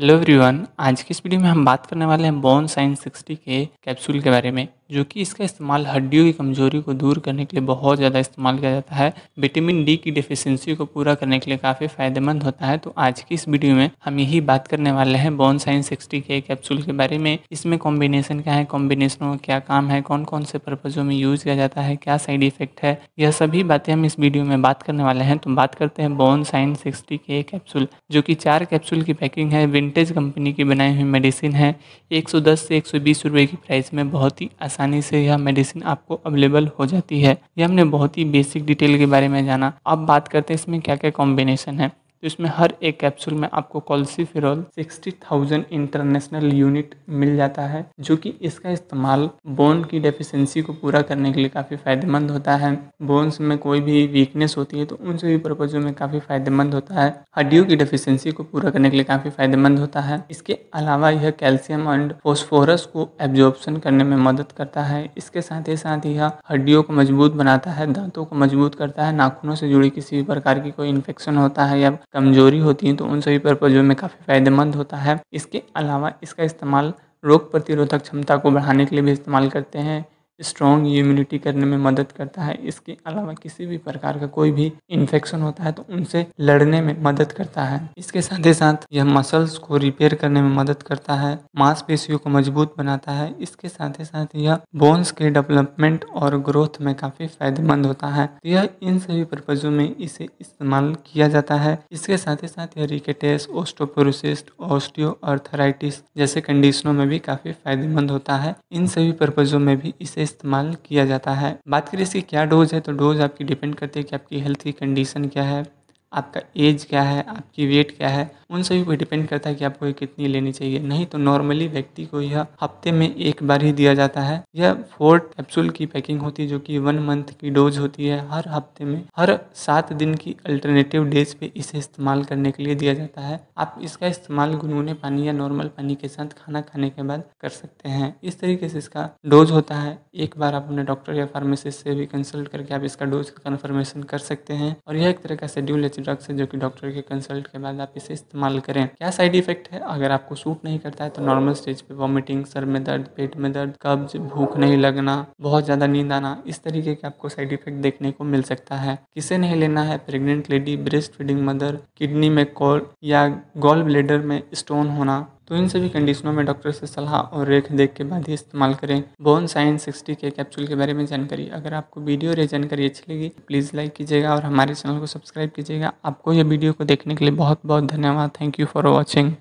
hello everyone आज की इस वीडियो में हम बात करने वाले हैं बॉन साइन सिक्सटी के कैप्सूल के बारे में जो कि इसका इस्तेमाल हड्डियों की कमज़ोरी को दूर करने के लिए बहुत ज़्यादा इस्तेमाल किया जाता है विटामिन डी की डिफिशेंसी को पूरा करने के लिए काफ़ी फ़ायदेमंद होता है तो आज की इस वीडियो में हम यही बात करने वाले हैं बॉन साइन सिक्सटी के कैप्सूल के बारे में इसमें कॉम्बिनेशन क्या है कॉम्बिनेशनों का क्या काम है कौन कौन से पर्पज़ों में यूज़ किया जाता है क्या साइड इफ़ेक्ट है यह सभी बातें हम इस वीडियो में बात करने वाले हैं तो बात करते हैं बॉन साइन सिक्सटी के कैप्सूल जो कि चार कैप्सूल की पैकिंग है विंटेज कंपनी की बनाई हुई मेडिसिन है एक से एक सौ की प्राइस में बहुत ही आसान आसानी से यह मेडिसिन आपको अवेलेबल हो जाती है यह हमने बहुत ही बेसिक डिटेल के बारे में जाना अब बात करते हैं इसमें क्या क्या कॉम्बिनेशन है तो इसमें हर एक कैप्सूल में आपको सिक्सटी 60,000 इंटरनेशनल यूनिट मिल जाता है जो कि इसका इस्तेमाल बोन की डेफिशिएंसी को पूरा करने के लिए काफ़ी फायदेमंद होता है बोन्स में कोई भी वीकनेस होती है तो उन सभी पर्पजों में काफ़ी फायदेमंद होता है हड्डियों की डेफिशिएंसी को पूरा करने के लिए काफ़ी फायदेमंद होता है इसके अलावा यह कैल्शियम एंड फोस्फोरस को एब्जॉर्बन करने में मदद करता है इसके साथ ही साथ यह हड्डियों को मजबूत बनाता है दांतों को मजबूत करता है नाखूनों से जुड़ी किसी भी प्रकार की कोई इन्फेक्शन होता है या कमजोरी होती है तो उन सभी पर्पजों में काफ़ी फ़ायदेमंद होता है इसके अलावा इसका इस्तेमाल रोग प्रतिरोधक क्षमता को बढ़ाने के लिए भी इस्तेमाल करते हैं स्ट्रॉन्ग इम्यूनिटी करने में मदद करता है इसके अलावा किसी भी प्रकार का कोई भी इन्फेक्शन होता है तो उनसे लड़ने में मदद करता है इसके साथ ही साथ यह मसल्स को रिपेयर करने में मदद करता है मांसपेशियों को मजबूत बनाता है इसके साथ ही साथ यह बोन्स के डेवलपमेंट और ग्रोथ में काफी फायदेमंद होता है तो यह इन सभी पर्पजों में इसे इस्तेमाल किया जाता है इसके साथ ही साथ यह रिकेटेस ओस्टोपोरोसिस अर्थराइटिस जैसे कंडीशनों में भी काफी फायदेमंद होता है इन सभी पर्पजों में भी इसे इस्तेमाल किया जाता है बात करें इसकी क्या डोज़ है तो डोज़ आपकी डिपेंड करती है कि आपकी हेल्थ की कंडीशन क्या है आपका एज क्या है आपकी वेट क्या है उन सभी पर डिपेंड करता है कि आपको कितनी लेनी चाहिए नहीं तो नॉर्मली व्यक्ति को यह हफ्ते में एक बार ही दिया जाता है यह फोर कैप्सूल की पैकिंग होती है जो कि वन मंथ की डोज होती है हर हफ्ते में हर सात दिन की अल्टरनेटिव डेज पे इसे इस्तेमाल करने के लिए दिया जाता है आप इसका इस्तेमाल गुनगुने पानी या नॉर्मल पानी के साथ खाना खाने के बाद कर सकते हैं इस तरीके से इसका डोज होता है एक बार आप अपने डॉक्टर या फार्मेसिस्ट से भी कंसल्ट करके आप इसका डोज कन्फर्मेशन कर सकते हैं और यह एक तरह का शेड्यूल है ड्रग्स है जो कि डॉक्टर के कंसल्ट के बाद आप इसे इस्तेमाल इस्तेमाल करें क्या साइड इफेक्ट है अगर आपको सूट नहीं करता है तो नॉर्मल स्टेज पे वॉमिटिंग सर में दर्द पेट में दर्द कब्ज भूख नहीं लगना बहुत ज़्यादा नींद आना इस तरीके के आपको साइड इफेक्ट देखने को मिल सकता है किसे नहीं लेना है pregnant lady breast feeding mother kidney में कॉल या गोल ब्लेडर में स्टोन होना तो इन सभी कंडीशनों में डॉक्टर से सलाह और रेख देख के बाद ही इस्तेमाल करें बोन साइन सिक्सटी के कैप्सूल के बारे में जानकारी अगर आपको वीडियो और जानकारी अच्छी लगी प्लीज़ लाइक कीजिएगा और हमारे चैनल को सब्सक्राइब कीजिएगा आपको यह वीडियो को देखने के लिए बहुत बहुत धन्यवाद थैंक यू फॉर वॉचिंग